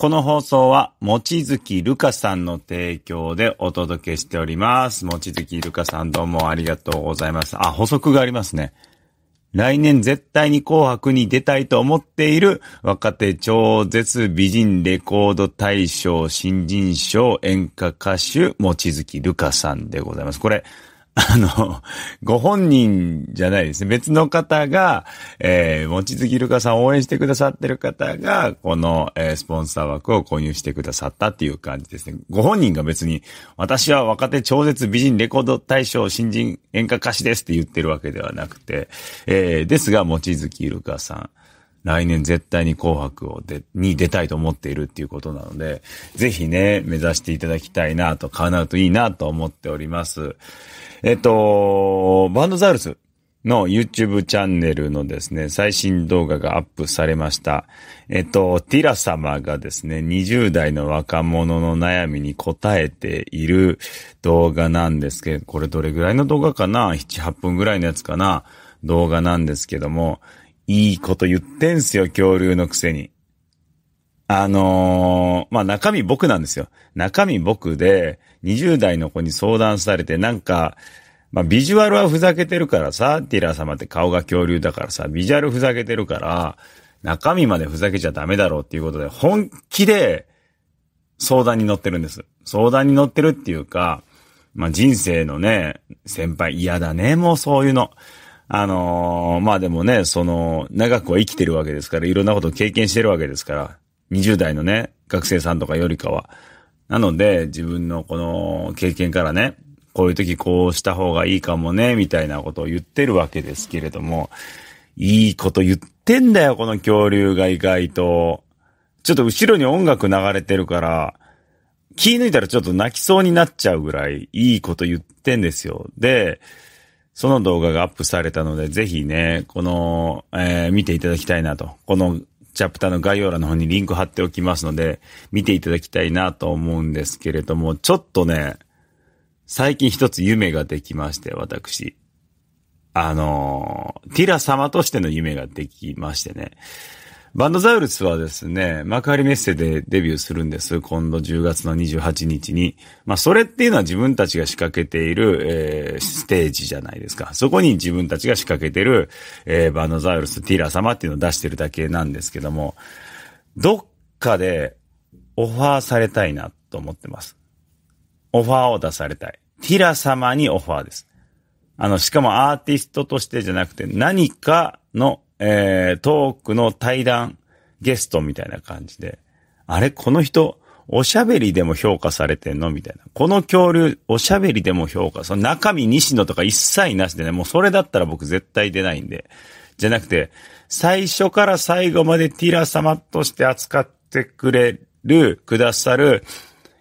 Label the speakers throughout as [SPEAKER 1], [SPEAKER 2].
[SPEAKER 1] この放送は、もちづきるかさんの提供でお届けしております。もちづきるかさんどうもありがとうございます。あ、補足がありますね。来年絶対に紅白に出たいと思っている若手超絶美人レコード大賞新人賞演歌歌手、もちづきるかさんでございます。これ、あの、ご本人じゃないですね。別の方が、えー、もちづきるかさん応援してくださってる方が、この、えー、スポンサー枠を購入してくださったっていう感じですね。ご本人が別に、私は若手超絶美人レコード大賞新人演歌歌手ですって言ってるわけではなくて、えー、ですが、もちづきるかさん、来年絶対に紅白をで、に出たいと思っているっていうことなので、ぜひね、目指していただきたいなと、叶うといいなと思っております。えっと、バンドザウルスの YouTube チャンネルのですね、最新動画がアップされました。えっと、ティラ様がですね、20代の若者の悩みに答えている動画なんですけど、これどれぐらいの動画かな ?7、8分ぐらいのやつかな動画なんですけども、いいこと言ってんすよ、恐竜のくせに。あのー、まあ、中身僕なんですよ。中身僕で、20代の子に相談されて、なんか、まあ、ビジュアルはふざけてるからさ、ティラー様って顔が恐竜だからさ、ビジュアルふざけてるから、中身までふざけちゃダメだろうっていうことで、本気で相談に乗ってるんです。相談に乗ってるっていうか、まあ、人生のね、先輩嫌だね、もうそういうの。あのー、まあでもね、その、長くは生きてるわけですから、いろんなことを経験してるわけですから、20代のね、学生さんとかよりかは。なので、自分のこの経験からね、こういう時こうした方がいいかもね、みたいなことを言ってるわけですけれども、いいこと言ってんだよ、この恐竜が意外と。ちょっと後ろに音楽流れてるから、気抜いたらちょっと泣きそうになっちゃうぐらいいいこと言ってんですよ。で、その動画がアップされたので、ぜひね、この、えー、見ていただきたいなと。このチャプターの概要欄の方にリンク貼っておきますので、見ていただきたいなと思うんですけれども、ちょっとね、最近一つ夢ができまして、私。あの、ティラ様としての夢ができましてね。バンドザウルスはですね、幕張メッセでデビューするんです。今度10月の28日に。まあ、それっていうのは自分たちが仕掛けている、えー、ステージじゃないですか。そこに自分たちが仕掛けてる、えー、バンドザウルス、ティーラー様っていうのを出してるだけなんですけども、どっかでオファーされたいなと思ってます。オファーを出されたい。ティラ様にオファーです。あの、しかもアーティストとしてじゃなくて何かのえー、トークの対談ゲストみたいな感じで、あれ、この人、おしゃべりでも評価されてんのみたいな。この恐竜、おしゃべりでも評価。その中身西野とか一切なしでね、もうそれだったら僕絶対出ないんで。じゃなくて、最初から最後までティラ様として扱ってくれる、くださる、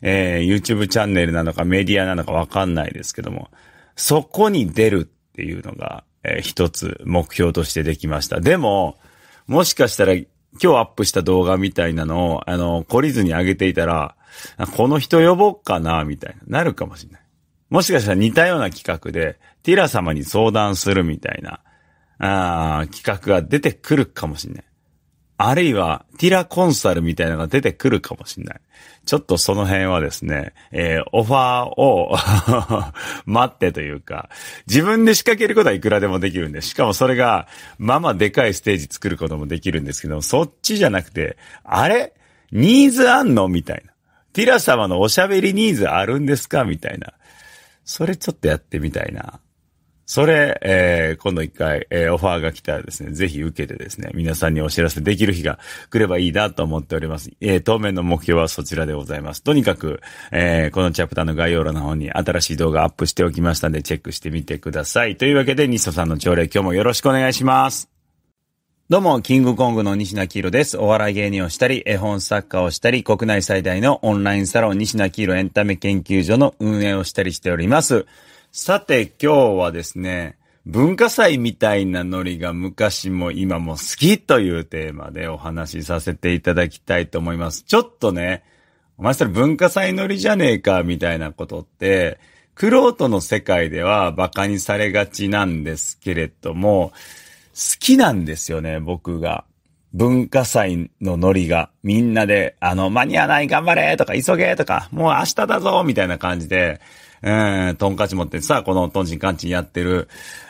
[SPEAKER 1] えー、YouTube チャンネルなのかメディアなのかわかんないですけども、そこに出るっていうのが、え一つ目標としてできました。でも、もしかしたら今日アップした動画みたいなのを、あの、懲りずに上げていたら、この人呼ぼっかな、みたいな、なるかもしれない。もしかしたら似たような企画で、ティラ様に相談するみたいな、ああ、企画が出てくるかもしれない。あるいは、ティラコンサルみたいなのが出てくるかもしれない。ちょっとその辺はですね、えー、オファーを 待ってというか、自分で仕掛けることはいくらでもできるんで、しかもそれが、まあまあでかいステージ作ることもできるんですけど、そっちじゃなくて、あれニーズあんのみたいな。ティラ様のおしゃべりニーズあるんですかみたいな。それちょっとやってみたいな。それ、えー、今度一回、えー、オファーが来たらですね、ぜひ受けてですね、皆さんにお知らせできる日が来ればいいなと思っております。えー、当面の目標はそちらでございます。とにかく、えー、このチャプターの概要欄の方に新しい動画アップしておきましたので、チェックしてみてください。というわけで、ニソさんの朝礼、今日もよろしくお願いします。どうも、キングコングの西名キ色ロです。お笑い芸人をしたり、絵本作家をしたり、国内最大のオンラインサロン西名キ色ロエンタメ研究所の運営をしたりしております。さて今日はですね、文化祭みたいなノリが昔も今も好きというテーマでお話しさせていただきたいと思います。ちょっとね、お前それ文化祭ノリじゃねえかみたいなことって、クロートの世界では馬鹿にされがちなんですけれども、好きなんですよね、僕が。文化祭のノリが、みんなで、あの、間に合わない、頑張れとか、急げとか、もう明日だぞみたいな感じで、ええ、トンカチ持ってさ、このトンチンカンチンやってる、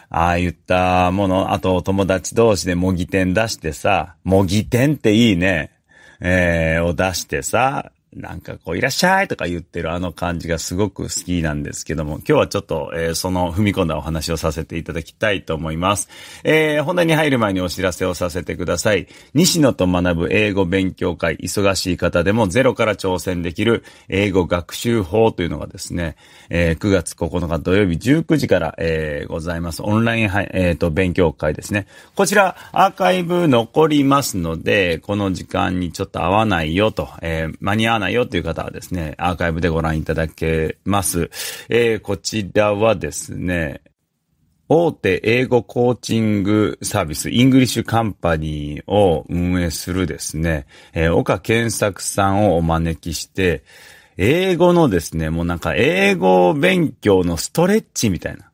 [SPEAKER 1] ああ言ったもの、あと友達同士で模擬店出してさ、模擬店っていいね。えー、を出してさ、なんかこう、いらっしゃいとか言ってるあの感じがすごく好きなんですけども、今日はちょっと、えー、その踏み込んだお話をさせていただきたいと思います。えー、本題に入る前にお知らせをさせてください。西野と学ぶ英語勉強会、忙しい方でもゼロから挑戦できる英語学習法というのがですね、えー、9月9日土曜日19時から、えー、ございます。オンライン、えっ、と、勉強会ですね。こちら、アーカイブ残りますので、この時間にちょっと合わないよと、え間に合わないよっていう方はですね、アーカイブでご覧いただけます。えー、こちらはですね、大手英語コーチングサービス、イングリッシュカンパニーを運営するですね、えー、岡健作さんをお招きして、英語のですね、もうなんか英語勉強のストレッチみたいな。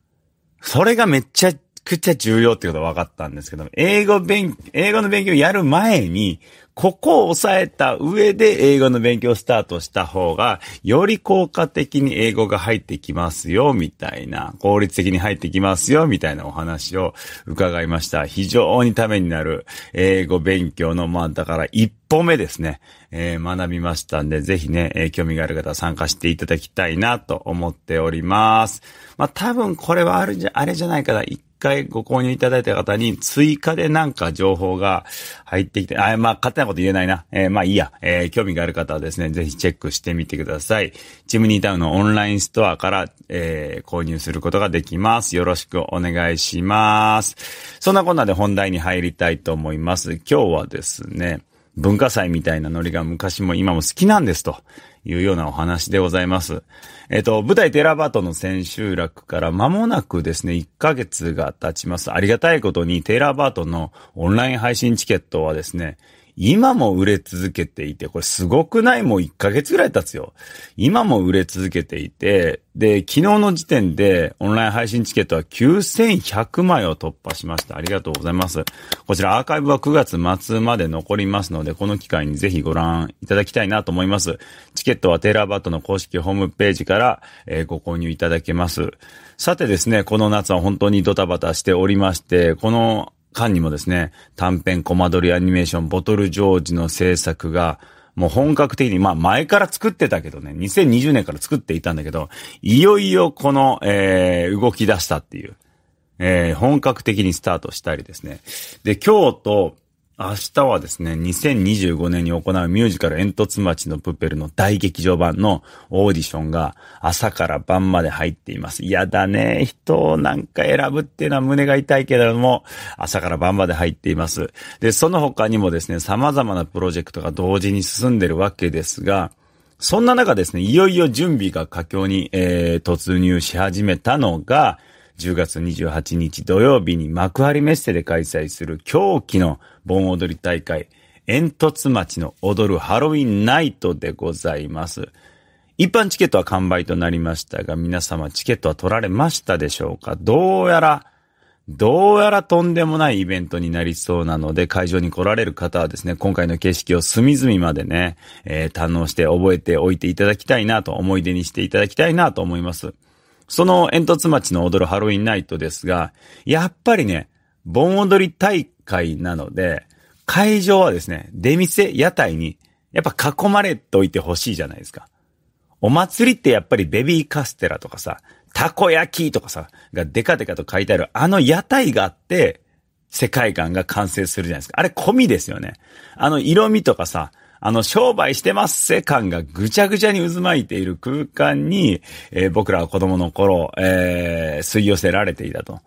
[SPEAKER 1] それがめっちゃくちゃ重要ってことは分かったんですけど、英語勉、英語の勉強をやる前に、ここを押さえた上で英語の勉強をスタートした方が、より効果的に英語が入ってきますよ、みたいな、効率的に入ってきますよ、みたいなお話を伺いました。非常にためになる英語勉強の、まあ、だから一歩目ですね、えー、学びましたんで、ぜひね、えー、興味がある方は参加していただきたいなと思っております。まあ、多分これはあるんじゃ、あれじゃないかな、回ご購入いただいた方に追加でなんか情報が入ってきて、あ、まあ、勝手なこと言えないな。えー、まあいいや。えー、興味がある方はですね、ぜひチェックしてみてください。チムニータウンのオンラインストアから、えー、購入することができます。よろしくお願いします。そんなこんなで本題に入りたいと思います。今日はですね、文化祭みたいなノリが昔も今も好きなんですというようなお話でございます。えっ、と、舞台テラバートの千秋楽から間もなくですね、1ヶ月が経ちます。ありがたいことにテラバートのオンライン配信チケットはですね、今も売れ続けていて、これすごくないもう1ヶ月ぐらい経つよ。今も売れ続けていて、で、昨日の時点でオンライン配信チケットは9100枚を突破しました。ありがとうございます。こちらアーカイブは9月末まで残りますので、この機会にぜひご覧いただきたいなと思います。チケットはテーラーバットの公式ホームページから、えー、ご購入いただけます。さてですね、この夏は本当にドタバタしておりまして、この間にもですね、短編コマ撮りアニメーションボトルジョージの制作が、もう本格的に、まあ前から作ってたけどね、2020年から作っていたんだけど、いよいよこの、えー、動き出したっていう、えー、本格的にスタートしたりですね。で、今日と、明日はですね、2025年に行うミュージカル煙突町のプペルの大劇場版のオーディションが朝から晩まで入っています。嫌だね。人をなんか選ぶっていうのは胸が痛いけれども、朝から晩まで入っています。で、その他にもですね、様々なプロジェクトが同時に進んでるわけですが、そんな中ですね、いよいよ準備が佳境に、えー、突入し始めたのが、10月28日土曜日に幕張メッセで開催する狂気の盆踊り大会、煙突町の踊るハロウィンナイトでございます。一般チケットは完売となりましたが、皆様チケットは取られましたでしょうかどうやら、どうやらとんでもないイベントになりそうなので、会場に来られる方はですね、今回の景色を隅々までね、えー、堪能して覚えておいていただきたいなと、思い出にしていただきたいなと思います。その煙突町の踊るハロウィンナイトですが、やっぱりね、盆踊り大会なので、会場はですね、出店、屋台に、やっぱ囲まれておいてほしいじゃないですか。お祭りってやっぱりベビーカステラとかさ、たこ焼きとかさ、がデカデカと書いてある、あの屋台があって、世界観が完成するじゃないですか。あれ込みですよね。あの色味とかさ、あの商売してます世感がぐちゃぐちゃに渦巻いている空間に、えー、僕らは子供の頃、えー、吸い寄せられていたと。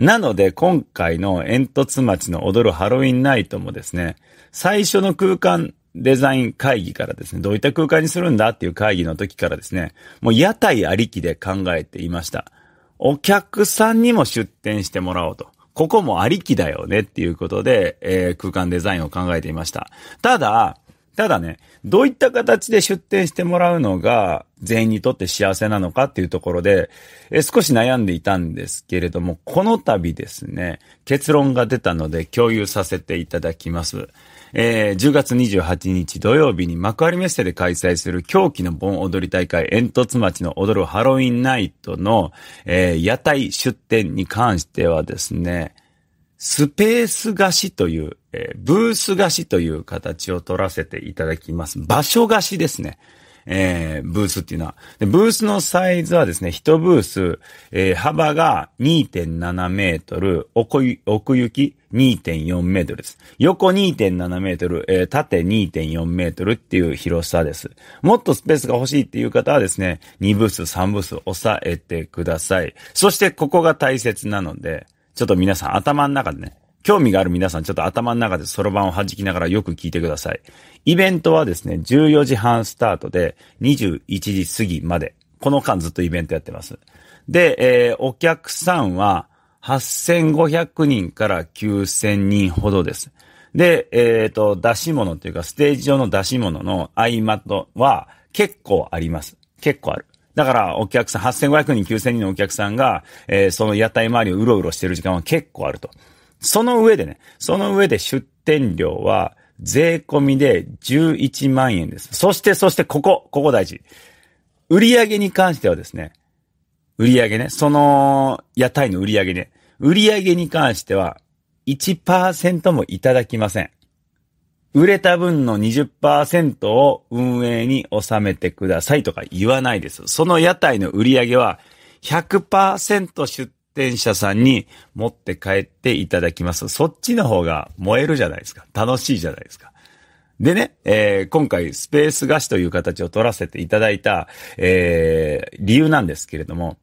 [SPEAKER 1] なので今回の煙突町の踊るハロウィンナイトもですね、最初の空間デザイン会議からですね、どういった空間にするんだっていう会議の時からですね、もう屋台ありきで考えていました。お客さんにも出店してもらおうと。ここもありきだよねっていうことで、えー、空間デザインを考えていました。ただ、ただね、どういった形で出店してもらうのが全員にとって幸せなのかっていうところで、え少し悩んでいたんですけれども、この度ですね、結論が出たので共有させていただきます。えー、10月28日土曜日に幕張メッセで開催する狂気の盆踊り大会煙突町の踊るハロウィンナイトの、えー、屋台出店に関してはですね、スペース貸しという、えー、ブース貸しという形を取らせていただきます。場所貸しですね。えー、ブースっていうのは。で、ブースのサイズはですね、一ブース、えー、幅が2.7メートル、奥行き2.4メートルです。横2.7メートル、えー、縦2.4メートルっていう広さです。もっとスペースが欲しいっていう方はですね、2ブース、3ブース押さえてください。そしてここが大切なので、ちょっと皆さん頭の中でね、興味がある皆さん、ちょっと頭の中でそろばんを弾きながらよく聞いてください。イベントはですね、14時半スタートで、21時過ぎまで。この間ずっとイベントやってます。で、えー、お客さんは、8500人から9000人ほどです。で、えっ、ー、と、出し物というか、ステージ上の出し物の合間は、結構あります。結構ある。だから、お客さん、8500人、9000人のお客さんが、えー、その屋台周りをうろうろしてる時間は結構あると。その上でね、その上で出店料は、税込みで11万円です。そして、そして、ここ、ここ大事。売上に関してはですね、売上ね、その屋台の売上ね、売上に関しては1%もいただきません。売れた分の20%を運営に収めてくださいとか言わないです。その屋台の売り上げは100%出店者さんに持って帰っていただきます。そっちの方が燃えるじゃないですか。楽しいじゃないですか。でね、えー、今回スペース菓子という形を取らせていただいた、えー、理由なんですけれども、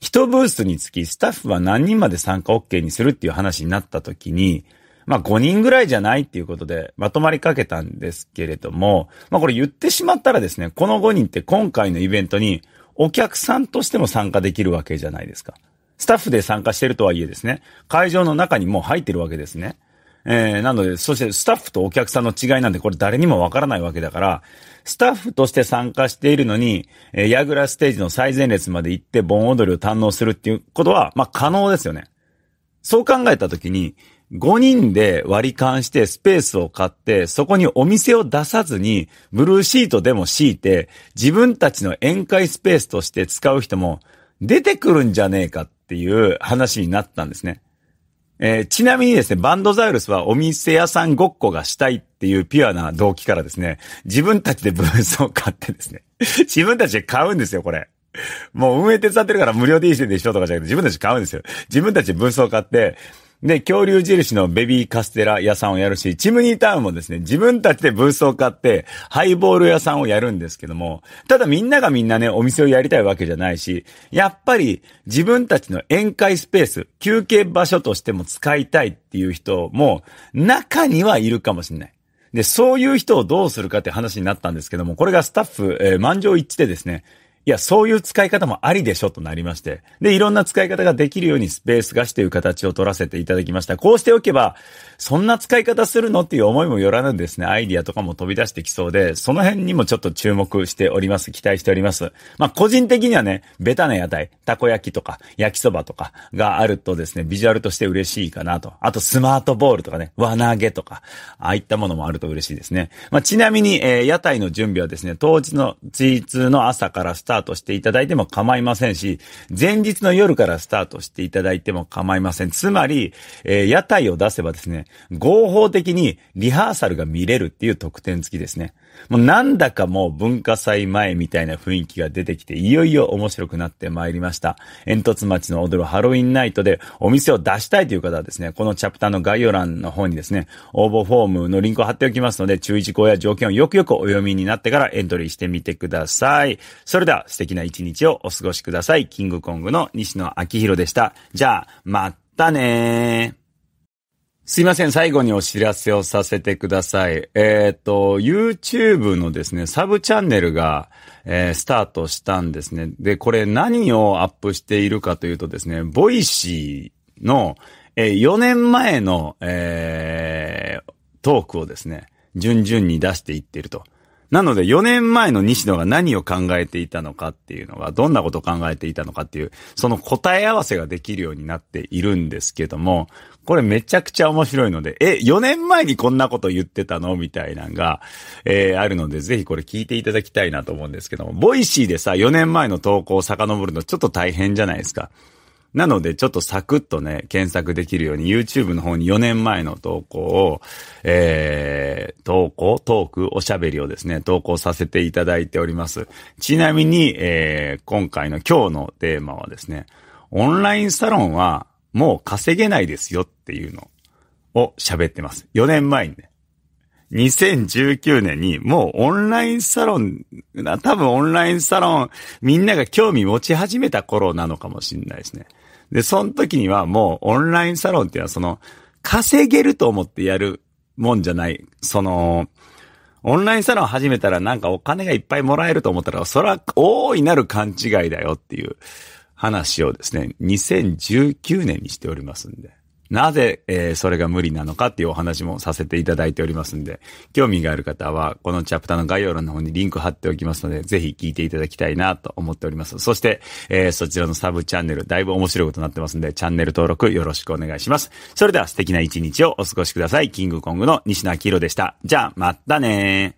[SPEAKER 1] 一ブースにつきスタッフは何人まで参加 OK にするっていう話になった時に、まあ5人ぐらいじゃないっていうことでまとまりかけたんですけれども、まあこれ言ってしまったらですね、この5人って今回のイベントにお客さんとしても参加できるわけじゃないですか。スタッフで参加してるとはいえですね、会場の中にもう入ってるわけですね。えー、なので、そしてスタッフとお客さんの違いなんでこれ誰にもわからないわけだから、スタッフとして参加しているのに、えー、ヤグラステージの最前列まで行って盆踊りを堪能するっていうことは、まあ可能ですよね。そう考えたときに、5人で割り勘してスペースを買って、そこにお店を出さずに、ブルーシートでも敷いて、自分たちの宴会スペースとして使う人も出てくるんじゃねえかっていう話になったんですね。えー、ちなみにですね、バンドザウルスはお店屋さんごっこがしたいっていうピュアな動機からですね、自分たちでブースを買ってですね、自分たちで買うんですよ、これ。もう運営手伝ってるから無料でいいでしょとかじゃなくて自分たち買うんですよ。自分たちでブースを買って、で、恐竜印のベビーカステラ屋さんをやるし、チムニータウンもですね、自分たちでブースを買って、ハイボール屋さんをやるんですけども、ただみんながみんなね、お店をやりたいわけじゃないし、やっぱり自分たちの宴会スペース、休憩場所としても使いたいっていう人も、中にはいるかもしれない。で、そういう人をどうするかって話になったんですけども、これがスタッフ、えー、満場一致でですね、いや、そういう使い方もありでしょとなりまして。で、いろんな使い方ができるようにスペース貸しという形を取らせていただきました。こうしておけば、そんな使い方するのっていう思いもよらぬですね、アイディアとかも飛び出してきそうで、その辺にもちょっと注目しております。期待しております。まあ、個人的にはね、ベタな屋台、たこ焼きとか、焼きそばとかがあるとですね、ビジュアルとして嬉しいかなと。あと、スマートボールとかね、輪投げとか、ああいったものもあると嬉しいですね。まあ、ちなみに、えー、屋台の準備はですね、当日の、G2 の朝からスタートタートしていただいても構いませんし、前日の夜からスタートしていただいても構いません。つまり、えー、屋台を出せばですね、合法的にリハーサルが見れるっていう特典付きですね。もうなんだかもう文化祭前みたいな雰囲気が出てきて、いよいよ面白くなってまいりました。煙突町の踊るハロウィンナイトでお店を出したいという方はですね、このチャプターの概要欄の方にですね、応募フォームのリンクを貼っておきますので、注意事項や条件をよくよくお読みになってからエントリーしてみてください。それでは素敵な一日をお過ごしください。キングコングの西野明宏でした。じゃあ、またねー。すいません。最後にお知らせをさせてください。えっ、ー、と、YouTube のですね、サブチャンネルが、えー、スタートしたんですね。で、これ何をアップしているかというとですね、ボイシーの、えー、4年前の、えー、トークをですね、順々に出していっていると。なので4年前の西野が何を考えていたのかっていうのが、どんなことを考えていたのかっていう、その答え合わせができるようになっているんですけども、これめちゃくちゃ面白いので、え、4年前にこんなこと言ってたのみたいなんが、えー、あるので、ぜひこれ聞いていただきたいなと思うんですけども、ボイシーでさ、4年前の投稿を遡るのちょっと大変じゃないですか。なので、ちょっとサクッとね、検索できるように YouTube の方に4年前の投稿を、えー、投稿、トーク、おしゃべりをですね、投稿させていただいております。ちなみに、えー、今回の今日のテーマはですね、オンラインサロンはもう稼げないですよっていうのを喋ってます。4年前にね。2019年にもうオンラインサロン、多分オンラインサロン、みんなが興味持ち始めた頃なのかもしれないですね。で、その時にはもうオンラインサロンっていうのはその、稼げると思ってやるもんじゃない。その、オンラインサロン始めたらなんかお金がいっぱいもらえると思ったら、それは大いなる勘違いだよっていう話をですね、2019年にしておりますんで。なぜ、えー、それが無理なのかっていうお話もさせていただいておりますんで、興味がある方は、このチャプターの概要欄の方にリンク貼っておきますので、ぜひ聞いていただきたいなと思っております。そして、えー、そちらのサブチャンネル、だいぶ面白いことになってますんで、チャンネル登録よろしくお願いします。それでは素敵な一日をお過ごしください。キングコングの西野明宏でした。じゃあ、またねー。